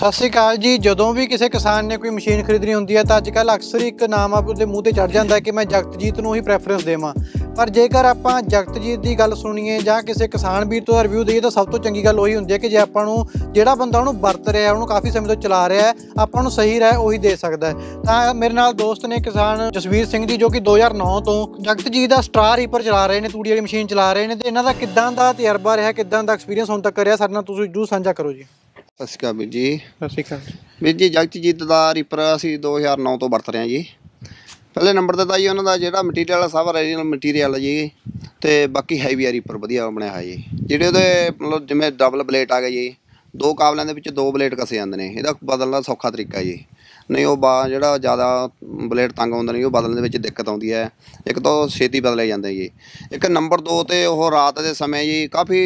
ਸਤਿ ਸ਼੍ਰੀ ਅਕਾਲ ਜੀ ਜਦੋਂ ਵੀ ਕਿਸੇ ਕਿਸਾਨ ਨੇ ਕੋਈ ਮਸ਼ੀਨ ਖਰੀਦਣੀ ਹੁੰਦੀ ਹੈ ਤਾਂ ਅੱਜ ਕੱਲ ਅਕਸਰ ਇੱਕ ਨਾਮ ਆਪ ਮੂੰਹ ਤੇ ਚੜ ਜਾਂਦਾ ਹੈ ਕਿ ਮੈਂ ਜਗਤਜੀਤ ਨੂੰ ਹੀ ਪ੍ਰੈਫਰੈਂਸ ਦੇਵਾਂ ਪਰ ਜੇਕਰ ਆਪਾਂ ਜਗਤਜੀਤ ਦੀ ਗੱਲ ਸੁਣੀਏ ਜਾਂ ਕਿਸੇ ਕਿਸਾਨ ਵੀਰ ਤੋਂ ਰਿਵਿਊ ਦੇਈਏ ਤਾਂ ਸਭ ਤੋਂ ਚੰਗੀ ਗੱਲ ਉਹੀ ਹੁੰਦੀ ਹੈ ਕਿ ਜੇ ਆਪਾਂ ਨੂੰ ਜਿਹੜਾ ਬੰਦਾ ਉਹਨੂੰ ਵਰਤ ਰਿਹਾ ਉਹਨੂੰ ਕਾਫੀ ਸਮੇਂ ਤੋਂ ਚਲਾ ਰਿਹਾ ਹੈ ਆਪਾਂ ਨੂੰ ਸਹੀ ਰਹਿ ਉਹੀ ਦੇ ਸਕਦਾ ਹੈ ਤਾਂ ਮੇਰੇ ਨਾਲ ਦੋਸਤ ਨੇ ਕਿਸਾਨ ਜਸਵੀਰ ਸਿੰਘ ਜੀ ਜੋ ਕਿ 2009 ਤੋਂ ਜਗਤਜੀਤ ਦਾ ਸਟਾਰ ਰੀਪਰ ਚਲਾ ਰਹੇ ਨੇ ਤੂੜੀ ਵਾਲੀ ਮਸ਼ੀਨ ਚਲਾ ਰਹੇ ਨੇ ਤੇ ਇਹਨਾਂ ਦਾ ਕਿੱਦਾਂ ਦਾ ਤਜਰਬਾ ਰਿਹਾ ਕਿਦਾਂ ਦਾ ਐਕਸਪੀਰੀਅੰਸ ਹੁਣ ਤੱਕ ਰਿਹਾ ਸਾਡੇ ਨਾਲ ਤੁਸੀਂ ਜੂ ਸਾਂਝਾ ਕਰੋ ਜੀ ਸਤਿ ਸ਼੍ਰੀ ਅਕਾਲ ਵੀਰ ਜੀ ਸਤਿ ਸ਼੍ਰੀ ਅਕਾਲ ਵੀਰ ਜੀ ਜਗਤਜੀਤ ਦਾ ਰਿਪਰ ਅਸੀਂ 2009 ਤੋਂ ਵਰਤ ਰਹੇ ਹਾਂ ਜੀ ਪਹਿਲੇ ਨੰਬਰ ਤੇ ਤਾਂ ਜੀ ਉਹਨਾਂ ਦਾ ਜਿਹੜਾ ਮਟੀਰੀਅਲ ਸਭ ਓਰੀਜਨਲ ਮਟੀਰੀਅਲ ਜੀ ਤੇ ਬਾਕੀ ਹੈਵੀ ਆ ਰੀਪਰ ਵਧੀਆ ਬਣਿਆ ਹੋਇਆ ਜੀ ਜਿਹੜੇ ਉਹਦੇ ਮਤਲਬ ਜਿਵੇਂ ਡਬਲ ਬਲੇਟ ਆ ਗਏ ਜੀ ਦੋ ਕਾਬਲਾਂ ਦੇ ਵਿੱਚ ਦੋ ਬਲੇਟ ਕਸੇ ਜਾਂਦੇ ਨੇ ਇਹਦਾ ਬਦਲਣਾ ਸੌਖਾ ਤਰੀਕਾ ਜੀ ਨਹੀਂ ਉਹ ਬਾ ਜਿਹੜਾ ਜ਼ਿਆਦਾ ਬਲੇਡ ਤੰਗ ਹੁੰਦਾ ਨਹੀਂ ਉਹ ਬਦਲਣ ਦੇ ਵਿੱਚ ਦਿੱਕਤ ਆਉਂਦੀ ਹੈ ਇੱਕ ਤਾਂ ਉਹ ਛੇਤੀ ਬਦਲੇ ਜਾਂਦੇ ਜੀ ਇੱਕ ਨੰਬਰ 2 ਤੇ ਉਹ ਰਾਤ ਦੇ ਸਮੇਂ ਜੀ ਕਾਫੀ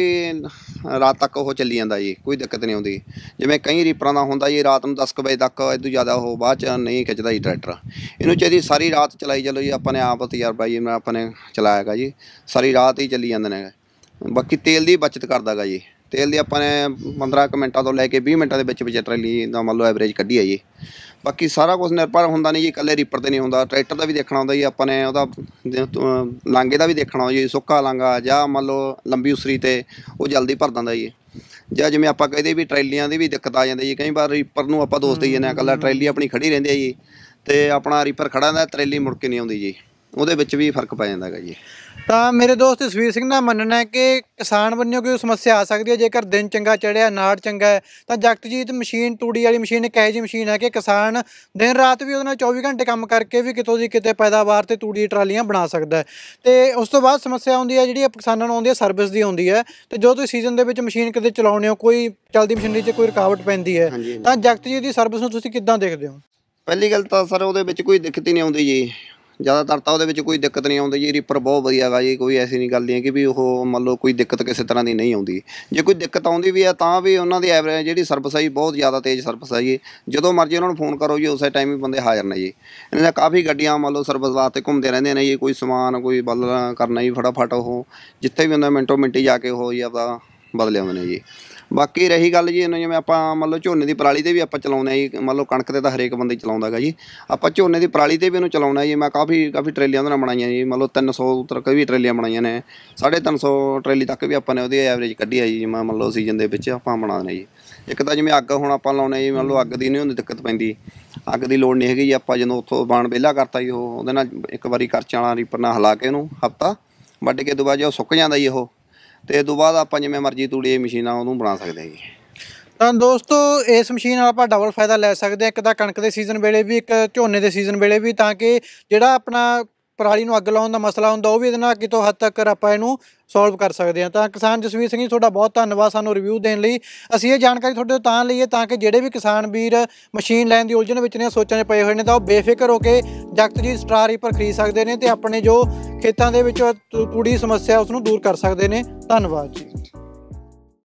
ਰਾਤ ਤੱਕ ਉਹ ਚੱਲੀ ਜਾਂਦਾ ਜੀ ਕੋਈ ਦਿੱਕਤ ਨਹੀਂ ਆਉਂਦੀ ਜਿਵੇਂ ਕਈ ਰੀਪਰਾਂ ਦਾ ਹੁੰਦਾ ਜੀ ਰਾਤ ਨੂੰ 10 ਵਜੇ ਤੱਕ ਇਤੋਂ ਜ਼ਿਆਦਾ ਉਹ ਬਾਅਦ ਚ ਨਹੀਂ ਖਿੱਚਦਾ ਜੀ ਟਰੈਕਟਰ ਇਹਨੂੰ ਚਾਹੀਦੀ ਸਾਰੀ ਰਾਤ ਚਲਾਈ ਚਲੋ ਜੀ ਆਪਾਂ ਨੇ ਆਪ ਤਜਰਬਾ ਜੀ ਮੈਂ ਆਪਾਂ ਨੇ ਚਲਾਇਆਗਾ ਜੀ ਸਾਰੀ ਰਾਤ ਹੀ ਚੱਲੀ ਜਾਂਦੇ ਨੇ ਬਾਕੀ ਤੇਲ ਦੀ ਬਚਤ ਕਰਦਾਗਾ ਜੀ ਤੇਲ ਦੀ ਆਪਾਂ ਨੇ 15 ਮਿੰਟਾਂ ਤੋਂ ਲੈ ਕੇ 20 ਮਿੰਟਾਂ ਦੇ ਵਿੱਚ ਵਿੱਚ ਟਰੈਲੀ ਦਾ ਮੰਨ ਲਓ ਐਵਰੇਜ ਕੱਢੀ ਆ ਜੀ ਬਾਕੀ ਸਾਰਾ ਕੁਝ ਨਿਰਭਰ ਹੁੰਦਾ ਨਹੀਂ ਜੀ ਇਕੱਲੇ ਰੀਪਰ ਤੇ ਨਹੀਂ ਹੁੰਦਾ ਟਰੈਕਟਰ ਦਾ ਵੀ ਦੇਖਣਾ ਹੁੰਦਾ ਜੀ ਆਪਾਂ ਨੇ ਉਹਦਾ ਲਾਂਗੇ ਦਾ ਵੀ ਦੇਖਣਾ ਜੀ ਸੁੱਕਾ ਲਾਂਗਾ ਜਾਂ ਮੰਨ ਲਓ ਲੰਬੀ ਉਸਰੀ ਤੇ ਉਹ ਜਲਦੀ ਭਰ ਦਿੰਦਾ ਜੀ ਜਾਂ ਜਿਵੇਂ ਆਪਾਂ ਕਹਿੰਦੇ ਵੀ ਟਰੈਲੀਆਂ ਦੀ ਵੀ ਦਿੱਕਤ ਆ ਜਾਂਦੀ ਜੀ ਕਈ ਵਾਰ ਰੀਪਰ ਨੂੰ ਆਪਾਂ ਦੋਸਤ ਦੇ ਜਾਂਦੇ ਆ ਇਕੱਲਾ ਟਰੈਲੀ ਆਪਣੀ ਖੜੀ ਰਹਿੰਦੀ ਆ ਜੀ ਤੇ ਆਪਣਾ ਰੀਪਰ ਖੜਾ ਹੁੰਦਾ ਟਰੈਲੀ ਮੁੜ ਕੇ ਨਹੀਂ ਆਉਂਦੀ ਜੀ ਉਹਦੇ ਵਿੱਚ ਵੀ ਫਰਕ ਪੈ ਜਾਂਦਾ ਹੈਗਾ ਜੀ ਤਾਂ ਮੇਰੇ ਦੋਸਤ ਸੁਵੀਰ ਸਿੰਘ ਦਾ ਮੰਨਣਾ ਹੈ ਕਿ ਕਿਸਾਨ ਬੰਨਿਓ ਕੋਈ ਸਮੱਸਿਆ ਆ ਸਕਦੀ ਹੈ ਜੇਕਰ ਦਿਨ ਚੰਗਾ ਚੜਿਆ ਨਾੜ ਚੰਗਾ ਹੈ ਤਾਂ ਜਗਤਜੀਤ ਮਸ਼ੀਨ ਟੂੜੀ ਵਾਲੀ ਮਸ਼ੀਨ ਇੱਕ ਇਹੋ ਜਿਹੀ ਮਸ਼ੀਨ ਹੈ ਕਿ ਕਿਸਾਨ ਦਿਨ ਰਾਤ ਵੀ ਉਹਦੇ ਨਾਲ 24 ਘੰਟੇ ਕੰਮ ਕਰਕੇ ਵੀ ਕਿਤੋਂ ਦੀ ਕਿਤੇ ਪੈਦਾਵਾਰ ਤੇ ਟੂੜੀ ਟਰਾਲੀਆਂ ਬਣਾ ਸਕਦਾ ਹੈ ਤੇ ਉਸ ਤੋਂ ਬਾਅਦ ਸਮੱਸਿਆ ਆਉਂਦੀ ਹੈ ਜਿਹੜੀ ਕਿਸਾਨਾਂ ਨੂੰ ਆਉਂਦੀ ਹੈ ਸਰਵਿਸ ਦੀ ਆਉਂਦੀ ਹੈ ਤੇ ਜੋ ਤੁਸੀਂ ਸੀਜ਼ਨ ਦੇ ਵਿੱਚ ਮਸ਼ੀਨ ਕਿਤੇ ਚਲਾਉਣੇ ਹੋ ਕੋਈ ਚਲਦੀ ਮਸ਼ੀਨਰੀ 'ਚ ਕੋਈ ਰੁਕਾਵਟ ਪੈਂਦੀ ਹੈ ਤਾਂ ਜਗਤਜੀਤ ਦੀ ਸਰਵਿਸ ਨੂੰ ਤੁਸੀਂ ਕਿੱਦਾਂ ਦੇਖਦੇ ਹੋ ਪਹਿਲੀ ਗੱਲ ਤਾਂ ਸਰ ਉਹਦੇ ਵਿੱਚ ਕੋਈ ਦਿੱਕਤ ਹੀ ਨਹੀਂ ਆਉਂਦੀ ਜੀ ਜ਼ਿਆਦਾਤਰ ਤਾਂ ਉਹਦੇ ਵਿੱਚ ਕੋਈ ਦਿੱਕਤ ਨਹੀਂ ਆਉਂਦੀ ਜੀ ਰੀਪਰ ਬਹੁਤ ਵਧੀਆ ਹੈਗਾ ਜੀ ਕੋਈ ਐਸੀ ਨਹੀਂ ਗੱਲ ਨਹੀਂ ਕਿ ਵੀ ਉਹ ਮੰਨ ਲਓ ਕੋਈ ਦਿੱਕਤ ਕਿਸੇ ਤਰ੍ਹਾਂ ਦੀ ਨਹੀਂ ਆਉਂਦੀ ਜੇ ਕੋਈ ਦਿੱਕਤ ਆਉਂਦੀ ਵੀ ਹੈ ਤਾਂ ਵੀ ਉਹਨਾਂ ਦੀ ਐਵਰੇਜ ਜਿਹੜੀ ਸਰਵਿਸ ਹੈ ਬਹੁਤ ਜ਼ਿਆਦਾ ਤੇਜ਼ ਸਰਵਿਸ ਹੈ ਜੀ ਜਦੋਂ ਮਰਜ਼ੀ ਉਹਨਾਂ ਨੂੰ ਫੋਨ ਕਰੋ ਜੀ ਉਸੇ ਟਾਈਮ ਹੀ ਬੰਦੇ ਹਾਜ਼ਰ ਨੇ ਜੀ ਇਹਨਾਂ ਦਾ ਕਾਫੀ ਗੱਡੀਆਂ ਮੰਨ ਲਓ ਸਰਵਿਸ ਵਾਸਤੇ ਘੁੰਮਦੇ ਰਹਿੰਦੇ ਨੇ ਜੀ ਕੋਈ ਸਮਾਨ ਕੋਈ ਬੱਲ ਕਰਨਾ ਜੀ ਫਟਾਫਟ ਉਹ ਜਿੱਥੇ ਵੀ ਹੁੰਦਾ ਮਿੰਟੋ ਮਿੰਟੀ ਜਾ ਕੇ ਉਹ ਜੀ ਆਪਦਾ ਬਦਲਿਆ ਹੋਣੇ ਜੀ ਬਾਕੀ ਰਹੀ ਗੱਲ ਜੀ ਇਹਨੂੰ ਜਿਵੇਂ ਆਪਾਂ ਮੰਨ ਲਓ ਝੋਨੇ ਦੀ ਪਰਾਲੀ ਤੇ ਵੀ ਆਪਾਂ ਚਲਾਉਂਦੇ ਆ ਜੀ ਮੰਨ ਲਓ ਕਣਕ ਤੇ ਤਾਂ ਹਰੇਕ ਬੰਦੇ ਚਲਾਉਂਦਾਗਾ ਜੀ ਆਪਾਂ ਝੋਨੇ ਦੀ ਪਰਾਲੀ ਤੇ ਵੀ ਇਹਨੂੰ ਚਲਾਉਣਾ ਜੀ ਮੈਂ ਕਾਫੀ ਕਾਫੀ ਟਰੇਲੀਆਂ ਉਹਨਾਂ ਬਣਾਈਆਂ ਜੀ ਮੰਨ ਲਓ 300 ਤੱਕ ਵੀ ਟਰੇਲੀਆਂ ਬਣਾਈਆਂ ਨੇ 350 ਟਰੇਲੀ ਤੱਕ ਵੀ ਆਪਾਂ ਨੇ ਉਹਦੀ ਐਵਰੇਜ ਕੱਢੀ ਆ ਜੀ ਜਿਵੇਂ ਮੰਨ ਲਓ ਸੀਜ਼ਨ ਦੇ ਵਿੱਚ ਆਪਾਂ ਬਣਾਉਂਦੇ ਜੀ ਇੱਕ ਤਾਂ ਜਿਵੇਂ ਅੱਗ ਹੁਣ ਆਪਾਂ ਲਾਉਨੇ ਜੀ ਮੰਨ ਲਓ ਅੱਗ ਦੀ ਨਹੀਂ ਹੁੰਦੀ ਦਿੱਕਤ ਪੈਂਦੀ ਅੱਗ ਦੀ ਲੋੜ ਨਹੀਂ ਹੈਗੀ ਜੀ ਆਪਾਂ ਜਦੋਂ ਉੱਥੋਂ ਬਾਣ ਵਿਹਲਾ ਕਰਤਾ ਜੀ ਉਹ ਉਹਦੇ ਨਾਲ ਇੱਕ ਵਾਰੀ ਕਰਚਾਂ ਵਾਲਾ ਰੀਪਰ ਨਾਲ ਹਿਲਾ ਕੇ ਉਹਨੂੰ ਹਫਤਾ ਵੱਢ ਕੇ ਦੁਬਾਰਾ ਉਹ ਸੁੱਕ ਜਾਂਦਾ ਜੀ ਉਹ ਤੇ ਇਸ ਤੋਂ ਬਾਅਦ ਆਪਾਂ ਜਿਵੇਂ ਮਰਜ਼ੀ ਤੂੜੀ ਇਹ ਮਸ਼ੀਨਾਂ ਉਹਨੂੰ ਬਣਾ ਸਕਦੇ ਹਾਂ ਜੀ ਤਾਂ ਦੋਸਤੋ ਇਸ ਮਸ਼ੀਨ ਨਾਲ ਆਪਾਂ ਡਬਲ ਫਾਇਦਾ ਲੈ ਸਕਦੇ ਹਾਂ ਇੱਕ ਤਾਂ ਕਣਕ ਦੇ ਸੀਜ਼ਨ ਵੇਲੇ ਵੀ ਇੱਕ ਝੋਨੇ ਦੇ ਸੀਜ਼ਨ ਵੇਲੇ ਵੀ ਤਾਂ ਕਿ ਜਿਹੜਾ ਆਪਣਾ ਪਰਾਲੀ ਨੂੰ ਅੱਗ ਲਾਉਣ ਦਾ ਮਸਲਾ ਹੁੰਦਾ ਉਹ ਵੀ ਇਹਦੇ ਨਾਲ ਕਿਤੋਂ ਹੱਦ ਤੱਕ ਆਪਾਂ ਇਹਨੂੰ ਸੋਲਵ ਕਰ ਸਕਦੇ ਹਾਂ ਤਾਂ ਕਿਸਾਨ ਜਸਵੀਰ ਸਿੰਘ ਜੀ ਤੁਹਾਡਾ ਬਹੁਤ ਧੰਨਵਾਦ ਸਾਨੂੰ ਰਿਵਿਊ ਦੇਣ ਲਈ ਅਸੀਂ ਇਹ ਜਾਣਕਾਰੀ ਤੁਹਾਡੇ ਤੋਂ ਤਾਂ ਲਈਏ ਤਾਂ ਕਿ ਜਿਹੜੇ ਵੀ ਕਿਸਾਨ ਵੀਰ ਮਸ਼ੀਨ ਲੈਣ ਦੀ ਉਲਝਣ ਵਿੱਚ ਨੇ ਸੋਚਾਂ 'ਚ ਪਏ ਹੋਏ ਨੇ ਤਾਂ ਉਹ ਬੇਫਿਕਰ ਹੋ ਕੇ ਜਗਤਜੀਤ ਸਟਾਰ ਪਰ ਖਰੀਦ ਸਕਦੇ ਨੇ ਤੇ ਆਪਣੇ ਜੋ ਖੇਤਾਂ ਦੇ ਵਿੱਚ ਤੂੜੀ ਸਮੱਸਿਆ ਉਸ ਨੂੰ ਦੂਰ ਕਰ ਸਕਦੇ ਨੇ ਧੰਨਵਾਦ ਜੀ